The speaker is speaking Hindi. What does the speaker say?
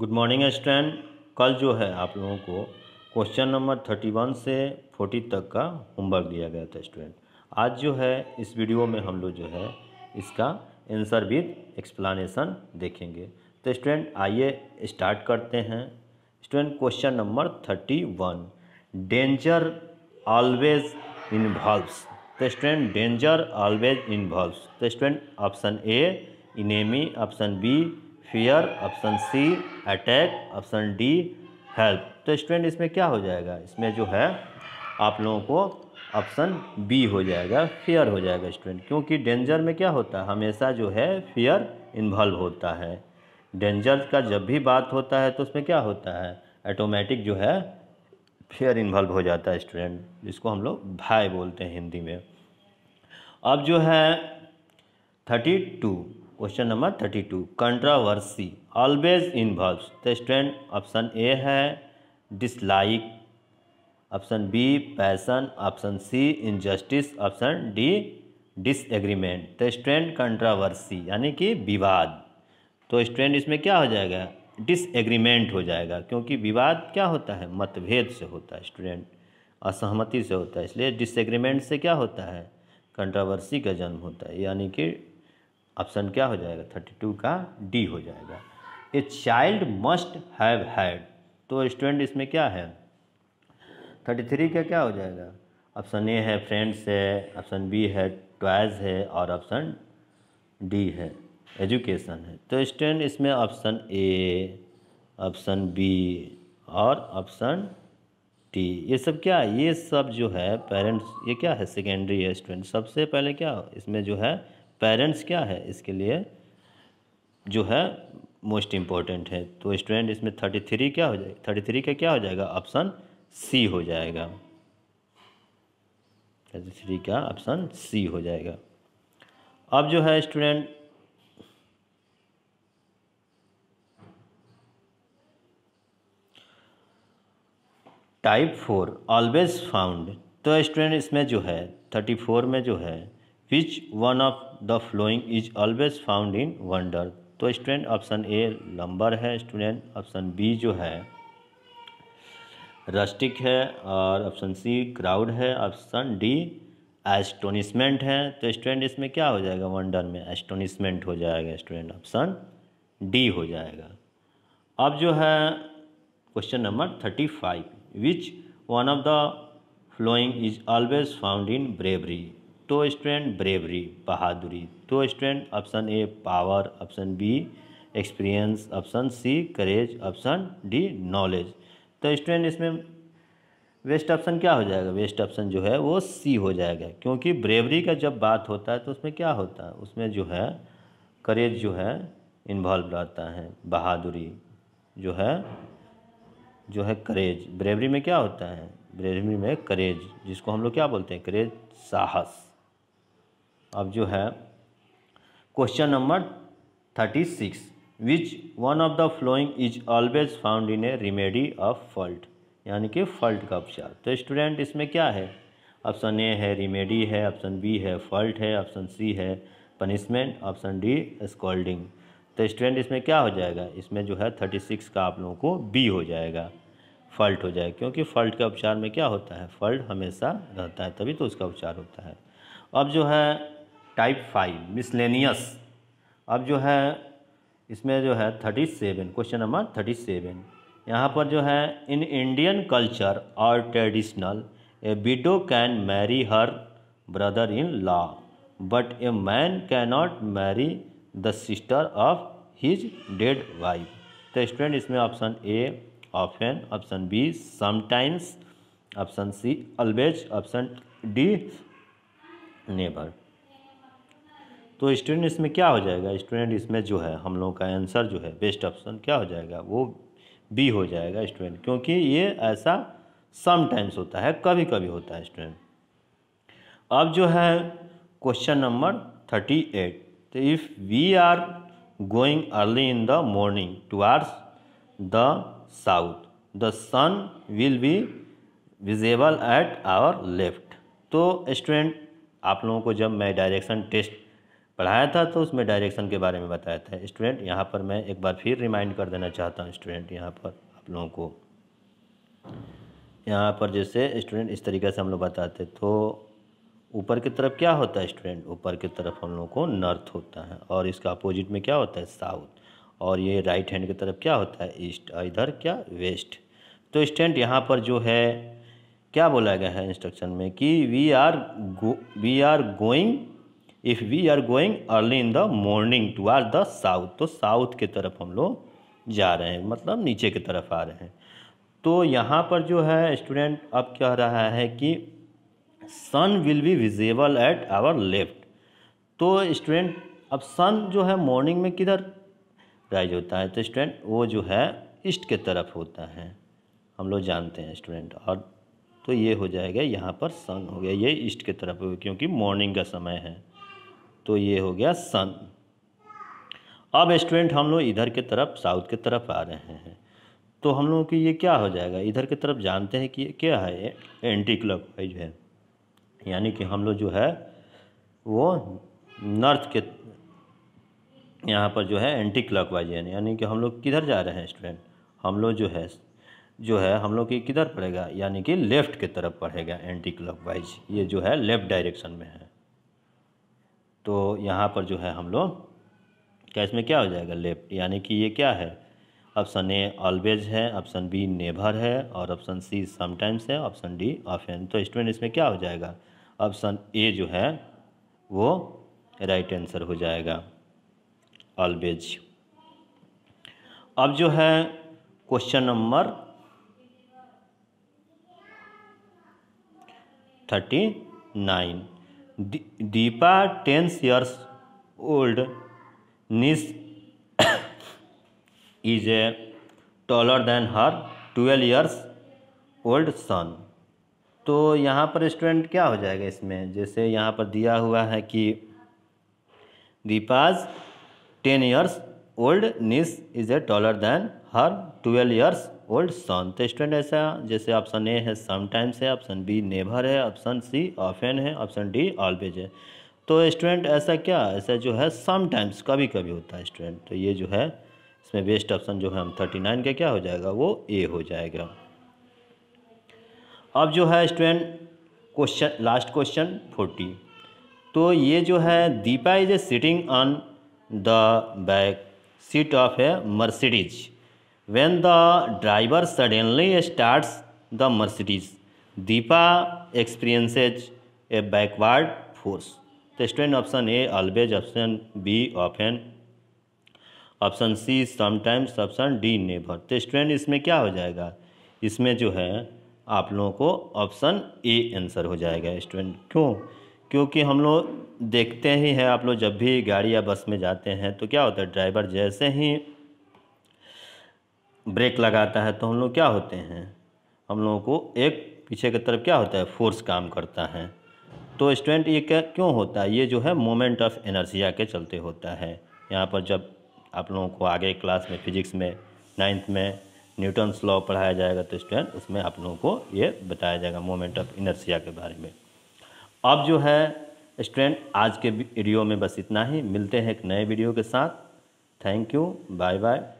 गुड मॉर्निंग स्टूडेंट कल जो है आप लोगों को क्वेश्चन नंबर थर्टी वन से फोर्टी तक का होमवर्क दिया गया था स्टूडेंट आज जो है इस वीडियो में हम लोग जो है इसका आंसर विद एक्सप्लानेशन देखेंगे तो स्टूडेंट आइए स्टार्ट करते हैं student question number thirty one danger always involves तो स्टूडेंट डेंजर ऑलवेज इन्वॉल्व्स तो student option A enemy option B fear option C attack option D help तो स्टूडेंट इसमें क्या हो जाएगा इसमें जो है आप लोगों को ऑप्शन बी हो जाएगा फियर हो जाएगा स्टूडेंट क्योंकि डेंजर में क्या होता है हमेशा जो है फियर इन्वॉल्व होता है डेंजर का जब भी बात होता है तो उसमें क्या होता है ऑटोमेटिक जो है फियर इन्वॉल्व हो जाता है स्टूडेंट जिसको हम लोग भाई बोलते हैं हिंदी में अब जो है thirty two question number thirty two controversy always involve the student option A है dislike option B passion option C injustice option D disagreement the student controversy यानी कि विवाद तो स्टूडेंट इसमें क्या हो जाएगा डिसएग्रीमेंट हो जाएगा क्योंकि विवाद क्या होता है मतभेद से होता है स्टूडेंट असहमति से होता है इसलिए डिसएग्रीमेंट से क्या होता है कंट्रावर्सी का जन्म होता है यानी कि ऑप्शन क्या हो जाएगा थर्टी टू का डी हो जाएगा a child must have had तो स्टूडेंट इसमें क्या है थर्टी थ्री का क्या हो जाएगा ऑप्शन ए है फ्रेंड्स है ऑप्शन बी है टॉयज है और ऑप्शन डी है एजुकेशन है तो स्टूडेंट इसमें ऑप्शन ए ऑप्शन बी और ऑप्शन टी ये सब क्या है ये सब जो है पेरेंट्स ये क्या है सेकेंडरी है स्टूडेंट सबसे पहले क्या इसमें जो है पेरेंट्स क्या है इसके लिए जो है मोस्ट इम्पॉर्टेंट है तो स्टूडेंट इसमें थर्टी थ्री क्या हो जाएगा थर्टी थ्री का क्या हो जाएगा ऑप्शन सी हो जाएगा थर्टी थ्री का ऑप्शन सी हो जाएगा अब जो है student type four always found तो स्टूडेंट इसमें जो है थर्टी फोर में जो है which one of the following is always found in wonder तो स्टूडेंट ऑप्शन ए लंबर है स्टूडेंट ऑप्शन बी जो है रस्टिक है और ऑप्शन सी क्राउड है ऑप्शन डी एस्टोनिशमेंट है तो स्टूडेंट इसमें क्या हो जाएगा वंडर में एस्टोनिशमेंट हो जाएगा स्टूडेंट ऑप्शन डी हो जाएगा अब जो है question number thirty five which one of the following is always found in bravery तो स्टूडेंट ब्रेवरी बहादुरी तो student option A power option B experience option C courage option D knowledge तो स्टूडेंट इसमें वेस्ट ऑप्शन क्या हो जाएगा वेस्ट ऑप्शन जो है वो सी हो जाएगा क्योंकि ब्रेवरी का जब बात होता है तो उसमें क्या होता है उसमें जो है करेज जो है इन्वॉल्व रहता है बहादुरी जो है जो है करेज ब्रेवरी में क्या होता है ब्रेवरी में करेज जिसको हम लोग क्या बोलते हैं करेज साहस अब जो है question number thirty six which one of the following is always found in a remedy of fault यानी कि फॉल्ट का उपचार तो स्टूडेंट इसमें क्या है ऑप्शन ए है रिमेडी है ऑप्शन बी है फॉल्ट है ऑप्शन सी है पनिशमेंट ऑप्शन डी स्कॉल्डिंग तो स्टूडेंट इसमें क्या हो जाएगा इसमें जो है थर्टी सिक्स का आप लोगों को बी हो जाएगा फॉल्ट हो जाएगा क्योंकि फॉल्ट के उपचार में क्या होता है फॉल्ट हमेशा रहता है तभी तो उसका उपचार होता है अब जो है टाइप फाइव मिसलेनियस अब जो है इसमें जो है thirty seven question number thirty seven यहाँ पर जो है इन इंडियन कल्चर और traditional a widow can marry her brother in law but a man cannot marry the sister of his dead wife तो स्टूडेंट इसमें option A option option B sometimes option C always option D never तो स्टूडेंट इसमें क्या हो जाएगा स्टूडेंट इसमें जो है हम लोगों का आंसर जो है बेस्ट ऑप्शन क्या हो जाएगा वो बी हो जाएगा स्टूडेंट क्योंकि ये ऐसा समटाइम्स होता है कभी कभी होता है स्टूडेंट अब जो है क्वेश्चन नंबर थर्टी एट तो if we are going early in the morning towards the south the sun will be visible at our left तो स्टूडेंट आप लोगों को जब मैं डायरेक्शन टेस्ट पढ़ाया था तो उसमें डायरेक्शन के बारे में बताया था स्टूडेंट यहाँ पर मैं एक बार फिर रिमाइंड कर देना चाहता हूँ स्टूडेंट यहाँ पर आप लोगों को यहाँ पर जैसे स्टूडेंट इस तरीके से हम लोग बताते तो ऊपर की तरफ क्या होता है स्टूडेंट ऊपर की तरफ हम लोगों को नॉर्थ होता है और इसका अपोजिट में क्या होता है साउथ और ये राइट हैंड की तरफ क्या होता है ईस्ट और इधर क्या वेस्ट तो स्टूडेंट यहाँ पर जो है क्या बोला गया है इंस्ट्रक्शन में कि we are we are going if we are going early in the morning towards the south तो साउथ के तरफ हम लोग जा रहे हैं मतलब नीचे की तरफ आ रहे हैं तो यहाँ पर जो है स्टूडेंट अब कह रहा है कि sun will be visible at our left तो स्टूडेंट अब सन जो है मॉर्निंग में किधर राइज होता है तो स्टूडेंट वो जो है ईस्ट के तरफ होता है हम लोग जानते हैं स्टूडेंट और तो ये हो जाएगा यहाँ पर सन हो गया ये ईस्ट के तरफ हो क्योंकि मॉर्निंग का समय है तो ये हो गया सन अब स्टूडेंट हम लोग इधर के तरफ साउथ के तरफ आ रहे हैं तो हम लोगों की ये क्या हो जाएगा इधर की तरफ जानते हैं कि क्या है ये एंटी क्लब वाइज है यानी कि हम लोग जो है वो नॉर्थ के यहाँ पर जो है एंटी क्लब वाइज है यानी कि हम लोग किधर जा रहे हैं स्टूडेंट हम लोग जो है जो है हम लोग की किधर पड़ेगा यानी कि लेफ़्ट के तरफ पड़ेगा एंटी क्लब वाइज ये जो है लेफ़्ट डायरेक्शन में है तो यहाँ पर जो है हम लोग क्या इसमें क्या हो जाएगा लेफ्ट यानी कि ये क्या है ऑप्शन ए ऑलवेज है ऑप्शन बी नेभर है और ऑप्शन सी समटाइम्स है ऑप्शन डी ऑफेन तो स्टूडेंट इसमें क्या हो जाएगा ऑप्शन ए जो है वो राइट आंसर हो जाएगा ऑलवेज अब जो है question number thirty nine Deepa ten years old niece is a taller than her twelve years old son तो यहाँ पर स्टूडेंट क्या हो जाएगा इसमें जैसे यहाँ पर दिया हुआ है कि Deepa's ten years old niece is a taller than her twelve years old son तो स्टूडेंट ऐसा जैसे ऑप्शन ए है समटाइम्स है ऑप्शन बी नेभर है ऑप्शन सी ऑफेन है ऑप्शन डी ऑलवेज है तो स्टूडेंट ऐसा क्या ऐसा जो है समटाइम्स कभी कभी होता है स्टूडेंट तो ये जो है इसमें बेस्ट ऑप्शन जो है हम थर्टी नाइन का क्या हो जाएगा वो ए हो जाएगा अब जो है student question last question forty तो ये जो है Deepa is a sitting on the back seat of a Mercedes when the driver suddenly starts the Mercedes Deepa experiences a backward force तो student option A always option B often option C sometimes option D never तो स्टूडेंट इसमें क्या हो जाएगा इसमें जो है आप लोगों को ऑप्शन ए आंसर हो जाएगा स्टूडेंट क्यों क्योंकि हम लोग देखते ही हैं आप लोग जब भी गाड़ी या बस में जाते हैं तो क्या होता है ड्राइवर जैसे ही ब्रेक लगाता है तो हम लोग क्या होते हैं हम लोगों को एक पीछे की तरफ क्या होता है फोर्स काम करता है तो स्टूडेंट ये क्या क्यों होता है ये जो है मोमेंट ऑफ एनर्जिया के चलते होता है यहाँ पर जब आप लोगों को आगे क्लास में फिजिक्स में नाइन्थ में न्यूटन्स लॉ पढ़ाया जाएगा तो स्टूडेंट उसमें आप लोगों को ये बताया जाएगा मोमेंट ऑफ इनर्सिया के बारे में अब जो है स्टूडेंट आज के वीडियो में बस इतना ही मिलते हैं एक नए वीडियो के साथ थैंक यू बाय बाय